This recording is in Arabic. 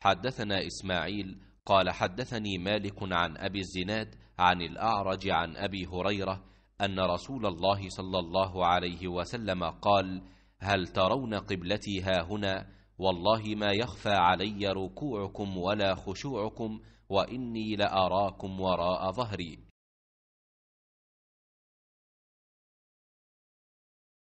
حدثنا إسماعيل قال حدثني مالك عن أبي الزناد عن الأعرج عن أبي هريرة أن رسول الله صلى الله عليه وسلم قال هل ترون قبلتي ها هنا والله ما يخفى علي ركوعكم ولا خشوعكم وإني لأراكم وراء ظهري